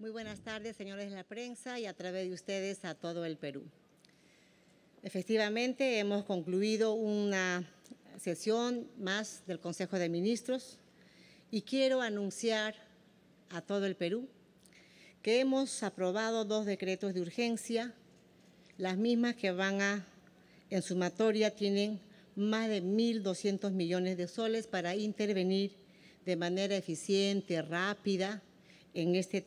Muy buenas tardes, señores de la prensa y a través de ustedes a todo el Perú. Efectivamente, hemos concluido una sesión más del Consejo de Ministros y quiero anunciar a todo el Perú que hemos aprobado dos decretos de urgencia, las mismas que van a, en sumatoria, tienen más de 1.200 millones de soles para intervenir de manera eficiente, rápida, en este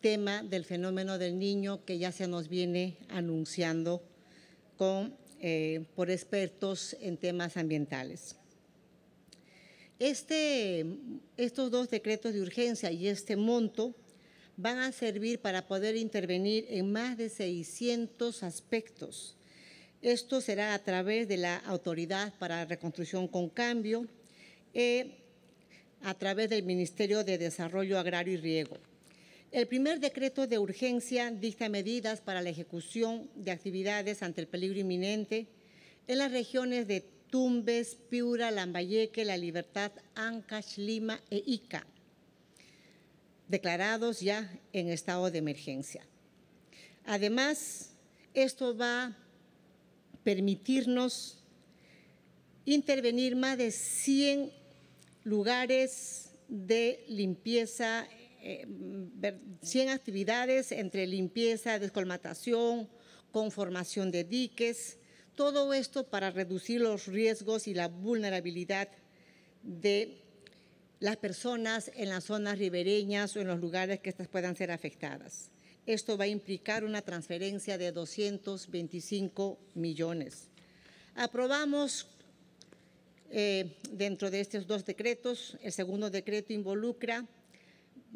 tema del fenómeno del niño que ya se nos viene anunciando eh, por expertos en temas ambientales. Este, estos dos decretos de urgencia y este monto van a servir para poder intervenir en más de 600 aspectos. Esto será a través de la Autoridad para Reconstrucción con Cambio, eh, a través del Ministerio de Desarrollo Agrario y Riego. El primer decreto de urgencia dicta medidas para la ejecución de actividades ante el peligro inminente en las regiones de Tumbes, Piura, Lambayeque, La Libertad, Ancash, Lima e Ica, declarados ya en estado de emergencia. Además, esto va a permitirnos intervenir más de 100 lugares de limpieza 100 eh, actividades entre limpieza, descolmatación, conformación de diques, todo esto para reducir los riesgos y la vulnerabilidad de las personas en las zonas ribereñas o en los lugares que estas puedan ser afectadas. Esto va a implicar una transferencia de 225 millones. Aprobamos eh, dentro de estos dos decretos, el segundo decreto involucra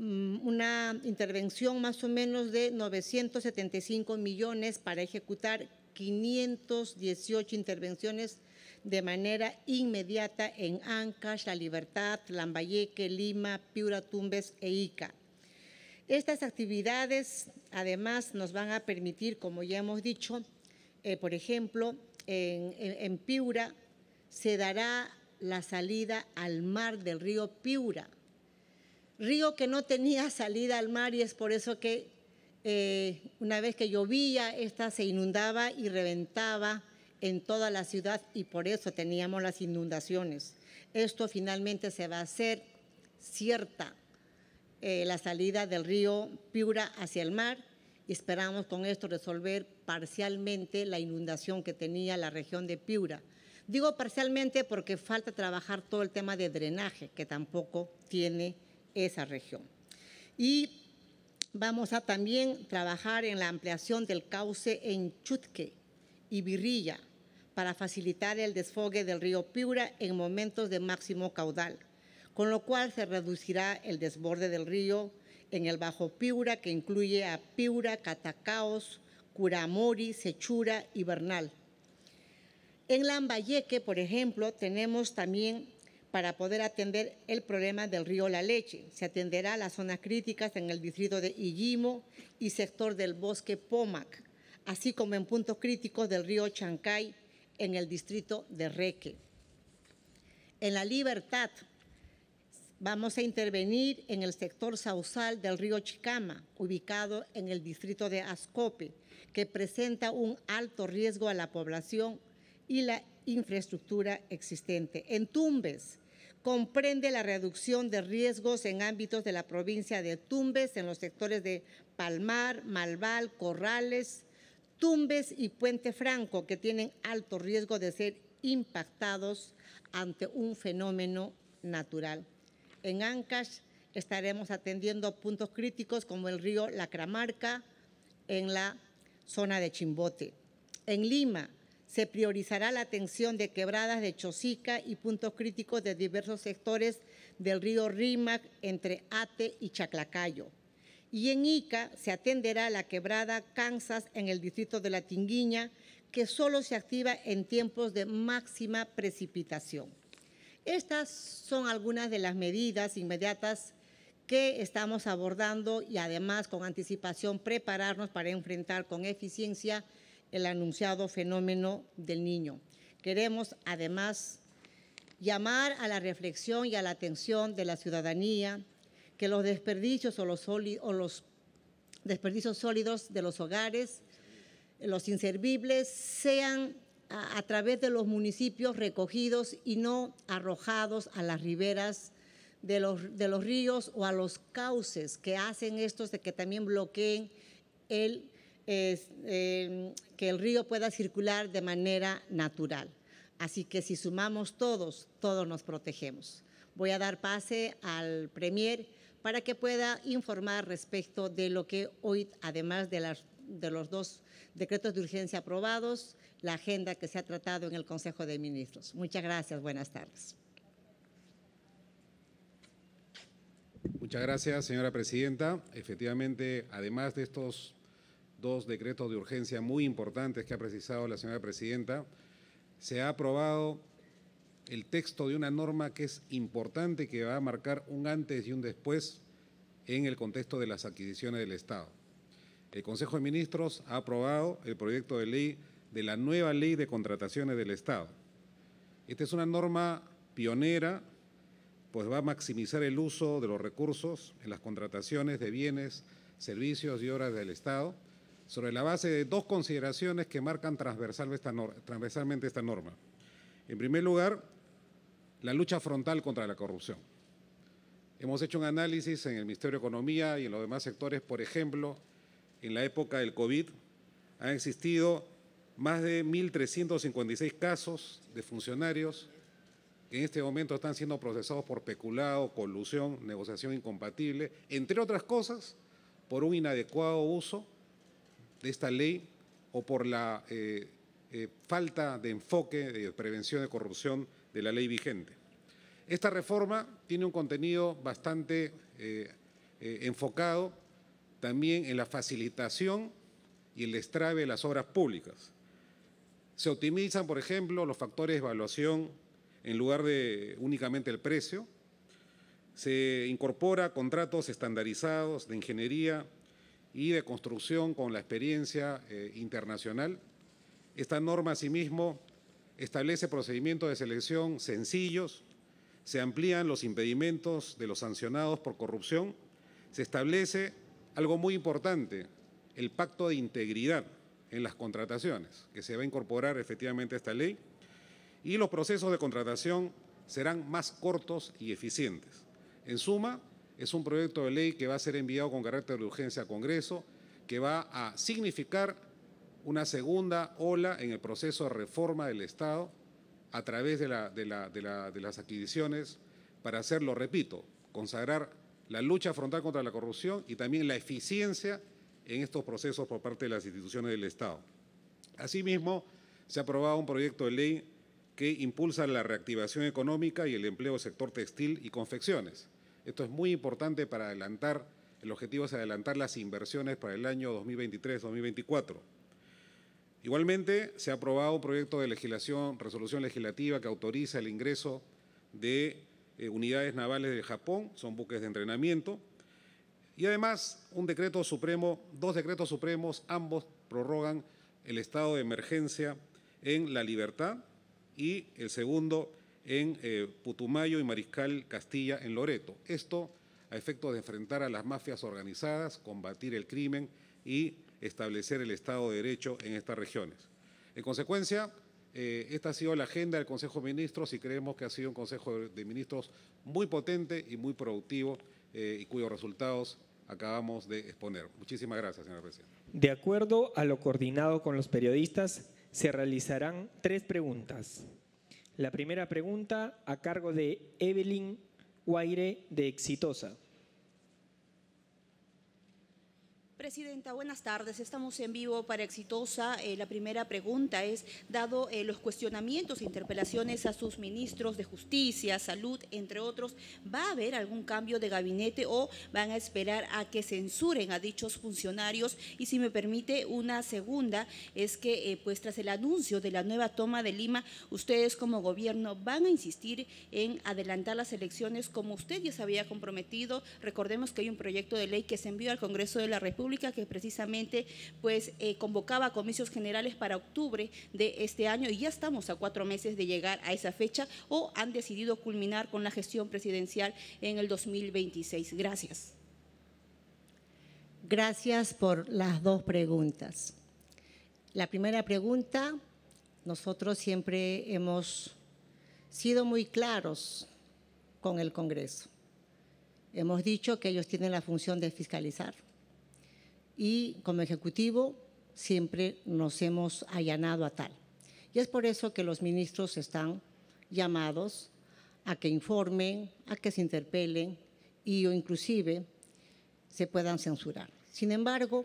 Mm, una intervención más o menos de 975 millones para ejecutar 518 intervenciones de manera inmediata en Ancash, La Libertad, Lambayeque, Lima, Piura, Tumbes e Ica. Estas actividades además nos van a permitir, como ya hemos dicho, eh, por ejemplo, en Piura se dará la salida al mar del río Piura río que no tenía salida al mar y es por eso que eh, una vez que llovía, esta se inundaba y reventaba en toda la ciudad y por eso teníamos las inundaciones. Esto finalmente se va a hacer cierta, eh, la salida del río Piura hacia el mar y esperamos con esto resolver parcialmente la inundación que tenía la región de Piura. Digo parcialmente porque falta trabajar todo el tema de drenaje, que tampoco tiene esa región. Y vamos a también trabajar en la ampliación del cauce en Chutque y Virilla para facilitar el desfogue del río Piura en momentos de máximo caudal, con lo cual se reducirá el desborde del río en el Bajo Piura, que incluye a Piura, Catacaos, Curamori, Sechura y Bernal. En Lambayeque, por ejemplo, tenemos también para poder atender el problema del río La Leche. Se atenderá a las zonas críticas en el distrito de Illimo y sector del bosque Pomac, así como en puntos críticos del río Chancay en el distrito de Reque. En La Libertad vamos a intervenir en el sector sausal del río Chicama, ubicado en el distrito de Ascope, que presenta un alto riesgo a la población y la infraestructura existente. En Tumbes, comprende la reducción de riesgos en ámbitos de la provincia de Tumbes, en los sectores de Palmar, Malval, Corrales, Tumbes y Puente Franco, que tienen alto riesgo de ser impactados ante un fenómeno natural. En Ancash estaremos atendiendo puntos críticos como el río La Cramarca, en la zona de Chimbote. En Lima, se priorizará la atención de quebradas de Chosica y puntos críticos de diversos sectores del río Rímac entre Ate y Chaclacayo. Y en Ica se atenderá la quebrada Kansas en el distrito de La Tinguiña, que solo se activa en tiempos de máxima precipitación. Estas son algunas de las medidas inmediatas que estamos abordando y además con anticipación prepararnos para enfrentar con eficiencia el anunciado fenómeno del niño. Queremos, además, llamar a la reflexión y a la atención de la ciudadanía que los desperdicios o los, desperdicios sólidos de los hogares, los inservibles, sean a, través de los municipios recogidos y no arrojados a las riberas de los, de los, ríos o a los cauces que hacen estos de que también bloqueen el es, em, que el río pueda circular de manera natural. Así que si sumamos todos, todos nos protegemos. Voy a dar pase al Premier para que pueda informar respecto de lo que hoy, además de los dos decretos de urgencia aprobados, la agenda que se ha tratado en el Consejo de Ministros. Muchas gracias. Buenas tardes. Muchas gracias, señora presidenta. Efectivamente, además de estos dos decretos de urgencia muy importantes que ha precisado la señora presidenta, se ha aprobado el texto de una norma que es importante, que va a marcar un antes y un después en el contexto de las adquisiciones del Estado. El Consejo de Ministros ha aprobado el proyecto de ley de la nueva ley de contrataciones del Estado. Esta es una norma pionera, pues va a maximizar el uso de los recursos en las contrataciones de bienes, servicios y horas del Estado sobre la base de dos consideraciones que marcan transversalmente esta norma. En primer lugar, la lucha frontal contra la corrupción. Hemos hecho un análisis en el Ministerio de Economía y en los demás sectores, por ejemplo, en la época del COVID han existido más de 1.356 casos de funcionarios que en este momento están siendo procesados por peculado, colusión, negociación incompatible, entre otras cosas, por un inadecuado uso de esta ley o por la eh, eh, falta de enfoque de prevención de corrupción de la ley vigente. Esta reforma tiene un contenido bastante eh, enfocado también en la facilitación y el destrave de las obras públicas. Se optimizan, por ejemplo, los factores de evaluación en lugar de únicamente el precio. Se incorpora contratos estandarizados de ingeniería, y de construcción con la experiencia eh, internacional. Esta norma, asimismo, establece procedimientos de selección sencillos, se amplían los impedimentos de los sancionados por corrupción, se establece algo muy importante, el pacto de integridad en las contrataciones, que se va a incorporar efectivamente a esta ley, y los procesos de contratación serán más cortos y eficientes. En suma, es un proyecto de ley que va a ser enviado con carácter de urgencia al Congreso, que va a significar una segunda ola en el proceso de reforma del Estado a través de, las adquisiciones para hacerlo, repito, consagrar la lucha frontal contra la corrupción y también la eficiencia en estos procesos por parte de las instituciones del Estado. Asimismo, se ha aprobado un proyecto de ley que impulsa la reactivación económica y el empleo del sector textil y confecciones. Esto es muy importante para adelantar, el objetivo es adelantar las inversiones para el año 2023-2024. Igualmente, se ha aprobado un proyecto de legislación, resolución legislativa que autoriza el ingreso de eh, unidades navales de Japón, son buques de entrenamiento, y además un decreto supremo, dos decretos supremos, ambos prorrogan el estado de emergencia en La Libertad y el segundo en eh, Putumayo y Mariscal Castilla en Loreto. Esto a efecto de enfrentar a las mafias organizadas, combatir el crimen y establecer el Estado de Derecho en estas regiones. En consecuencia, eh, esta ha sido la agenda del Consejo de Ministros y creemos que ha sido un Consejo de Ministros muy potente y muy productivo eh, y cuyos resultados acabamos de exponer. Muchísimas gracias, señora presidenta. De acuerdo a lo coordinado con los periodistas, se realizarán tres preguntas. La primera pregunta a cargo de Evelyn Guaire de Exitosa. Presidenta, buenas tardes. Estamos en vivo para Exitosa. Eh, la primera pregunta es, dado eh, los cuestionamientos e interpelaciones a sus ministros de Justicia, Salud, entre otros, ¿va a haber algún cambio de gabinete o van a esperar a que censuren a dichos funcionarios? Y si me permite, una segunda es que, eh, pues tras el anuncio de la nueva toma de Lima, ustedes como gobierno van a insistir en adelantar las elecciones como usted ya se había comprometido. Recordemos que hay un proyecto de ley que se envió al Congreso de la República que precisamente pues eh, convocaba comicios generales para octubre de este año y ya estamos a cuatro meses de llegar a esa fecha o han decidido culminar con la gestión presidencial en el 2026. Gracias. Gracias por las dos preguntas. La primera pregunta, nosotros siempre hemos sido muy claros con el Congreso. Hemos dicho que ellos tienen la función de fiscalizar, y como Ejecutivo siempre nos hemos allanado a tal. Y es por eso que los ministros están llamados a que informen, a que se interpelen y o inclusive se puedan censurar. Sin embargo,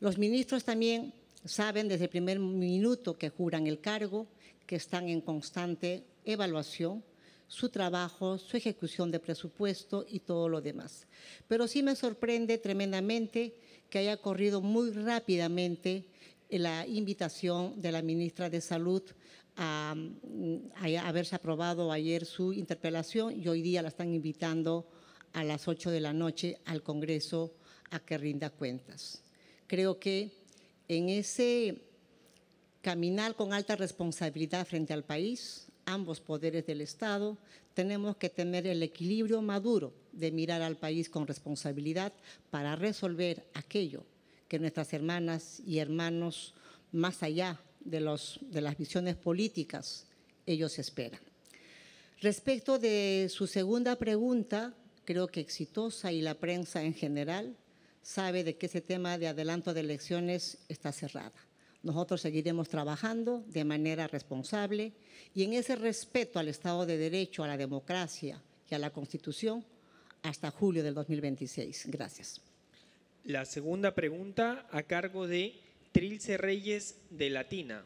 los ministros también saben desde el primer minuto que juran el cargo que están en constante evaluación, su trabajo, su ejecución de presupuesto y todo lo demás. Pero sí me sorprende tremendamente que haya corrido muy rápidamente la invitación de la ministra de Salud mm, a, haberse aprobado ayer su interpelación y hoy día la están invitando a las 8 de la noche al Congreso a que rinda cuentas. Creo que en ese caminar con alta responsabilidad frente al país, ambos poderes del Estado, tenemos que tener el equilibrio maduro de mirar al país con responsabilidad para resolver aquello que nuestras hermanas y hermanos, más allá de, los, de las visiones políticas, ellos esperan. Respecto de su segunda pregunta, creo que exitosa y la prensa en general sabe de que ese tema de adelanto de elecciones está cerrada nosotros seguiremos trabajando de manera responsable y en ese respeto al Estado de Derecho, a la democracia y a la Constitución hasta julio del 2026. Gracias. La segunda pregunta a cargo de Trilce Reyes de Latina.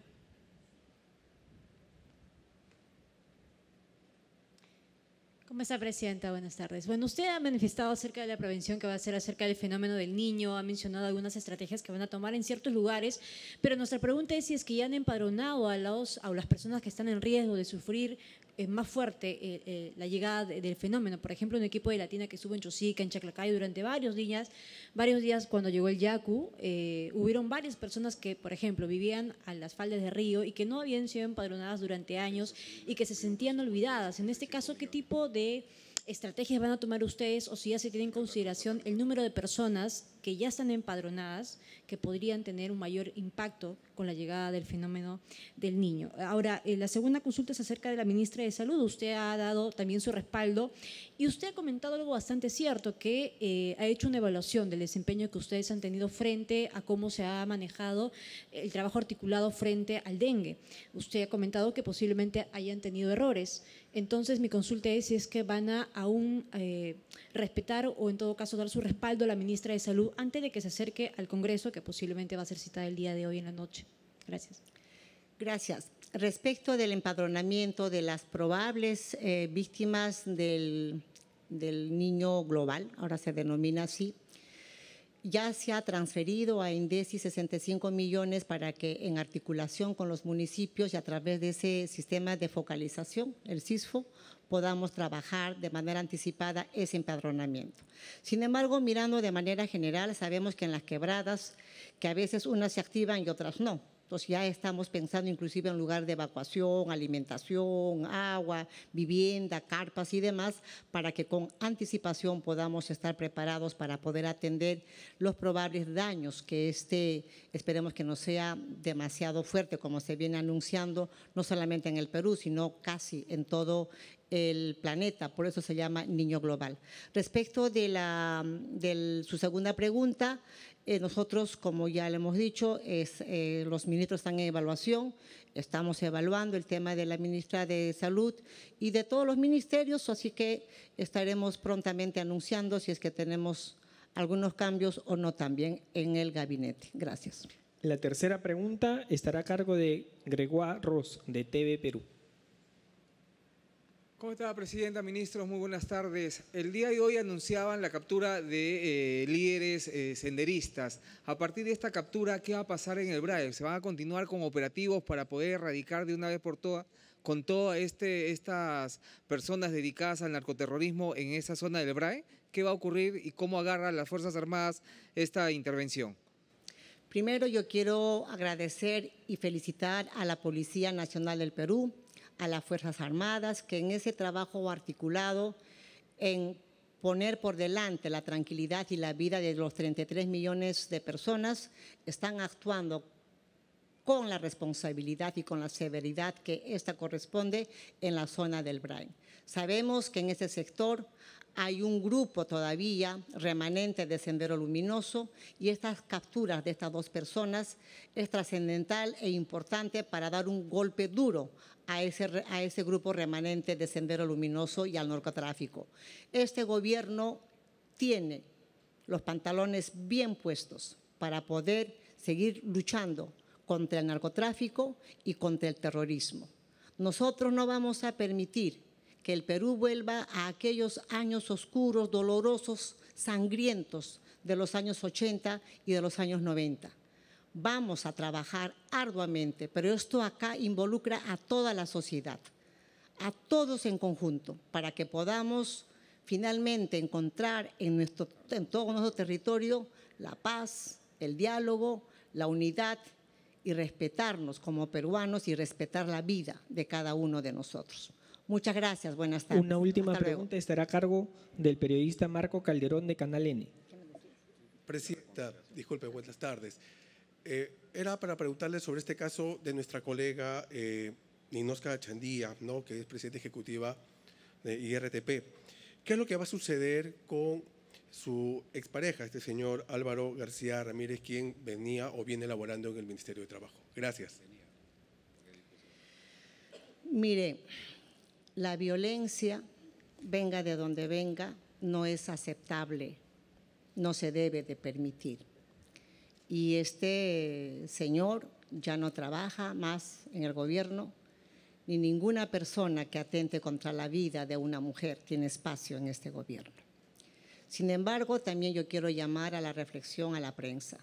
¿Cómo Presidenta? Buenas tardes. Bueno, usted ha manifestado acerca de la prevención que va a hacer acerca del fenómeno del niño, ha mencionado algunas estrategias que van a tomar en ciertos lugares, pero nuestra pregunta es si es que ya han empadronado a, los, a las personas que están en riesgo de sufrir eh, más fuerte eh, eh, la llegada del fenómeno. Por ejemplo, un equipo de Latina que estuvo en Chosica, en Chaclacay, durante varios días, varios días cuando llegó el Yaku, eh, hubieron varias personas que, por ejemplo, vivían a las faldas de río y que no habían sido empadronadas durante años y que se sentían olvidadas. En este caso, ¿qué tipo de me estrategias van a tomar ustedes o si ya se tiene en consideración el número de personas que ya están empadronadas que podrían tener un mayor impacto con la llegada del fenómeno del niño. Ahora, eh, la segunda consulta es acerca de la ministra de Salud. Usted ha dado también su respaldo y usted ha comentado algo bastante cierto, que eh, ha hecho una evaluación del desempeño que ustedes han tenido frente a cómo se ha manejado el trabajo articulado frente al dengue. Usted ha comentado que posiblemente hayan tenido errores. Entonces, mi consulta es si es que van a aún eh, respetar o en todo caso dar su respaldo a la ministra de Salud antes de que se acerque al Congreso, que posiblemente va a ser citada el día de hoy en la noche. Gracias. Gracias. Respecto del empadronamiento de las probables eh, víctimas del, del niño global, ahora se denomina así, ya se ha transferido a INDECI 65 millones para que en articulación con los municipios y a través de ese sistema de focalización, el CISFO, podamos trabajar de manera anticipada ese empadronamiento. Sin embargo, mirando de manera general, sabemos que en las quebradas, que a veces unas se activan y otras no entonces ya estamos pensando inclusive en lugar de evacuación, alimentación, agua, vivienda, carpas y demás, para que con anticipación podamos estar preparados para poder atender los probables daños que este, esperemos que no sea demasiado fuerte, como se viene anunciando, no solamente en el Perú, sino casi en todo el planeta, por eso se llama Niño Global. Respecto de, la, de su segunda pregunta, eh, nosotros, como ya le hemos dicho, eh, los ministros están en evaluación, estamos evaluando el tema de la ministra de Salud y de todos los ministerios, así que estaremos prontamente anunciando si es que tenemos algunos cambios o no también en el gabinete. Gracias. La tercera pregunta estará a cargo de Gregoire Ross, de TV Perú. ¿Cómo está, Presidenta, ministros? Muy buenas tardes. El día de hoy anunciaban la captura de eh, líderes eh, senderistas. A partir de esta captura, ¿qué va a pasar en el BRAE? ¿Se van a continuar con operativos para poder erradicar de una vez por todas con todas este, estas personas dedicadas al narcoterrorismo en esa zona del BRAE? ¿Qué va a ocurrir y cómo agarran las Fuerzas Armadas esta intervención? Primero yo quiero agradecer y felicitar a la Policía Nacional del Perú, a las Fuerzas Armadas, que en ese trabajo articulado en poner por delante la tranquilidad y la vida de los 33 millones de personas, están actuando con la responsabilidad y con la severidad que esta corresponde en la zona del Brain. Sabemos que en ese sector hay un grupo todavía remanente de Sendero Luminoso y estas capturas de estas dos personas es trascendental e importante para dar un golpe duro a ese, a ese grupo remanente de Sendero Luminoso y al narcotráfico. Este gobierno tiene los pantalones bien puestos para poder seguir luchando contra el narcotráfico y contra el terrorismo. Nosotros no vamos a permitir que el Perú vuelva a aquellos años oscuros, dolorosos, sangrientos de los años 80 y de los años 90. Vamos a trabajar arduamente, pero esto acá involucra a toda la sociedad, a todos en conjunto, para que podamos finalmente encontrar en, nuestro, en todo nuestro territorio la paz, el diálogo, la unidad y respetarnos como peruanos y respetar la vida de cada uno de nosotros. Muchas gracias, buenas tardes. Una última pregunta estará a cargo del periodista Marco Calderón de Canal N. Presidenta, disculpe, buenas tardes. Eh, era para preguntarle sobre este caso de nuestra colega eh, Chandía, ¿no? que es presidenta ejecutiva de IRTP. ¿Qué es lo que va a suceder con su expareja, este señor Álvaro García Ramírez, quien venía o viene laborando en el Ministerio de Trabajo. Gracias. Mire, la violencia, venga de donde venga, no es aceptable, no se debe de permitir. Y este señor ya no trabaja más en el gobierno, ni ninguna persona que atente contra la vida de una mujer tiene espacio en este gobierno. Sin embargo, también yo quiero llamar a la reflexión a la prensa.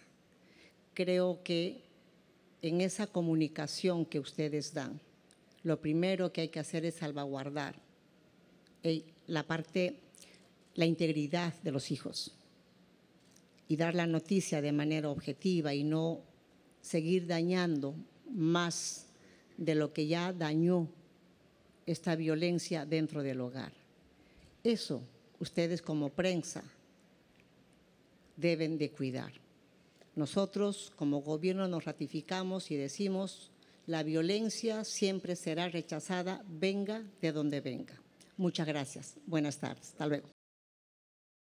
Creo que en esa comunicación que ustedes dan, lo primero que hay que hacer es salvaguardar eh, la parte, la integridad de los hijos y dar la noticia de manera objetiva y no seguir dañando más de lo que ya dañó esta violencia dentro del hogar. Eso ustedes como prensa deben de cuidar. Nosotros como gobierno nos ratificamos y decimos, la violencia siempre será rechazada, venga de donde venga. Muchas gracias. Buenas tardes. Hasta luego.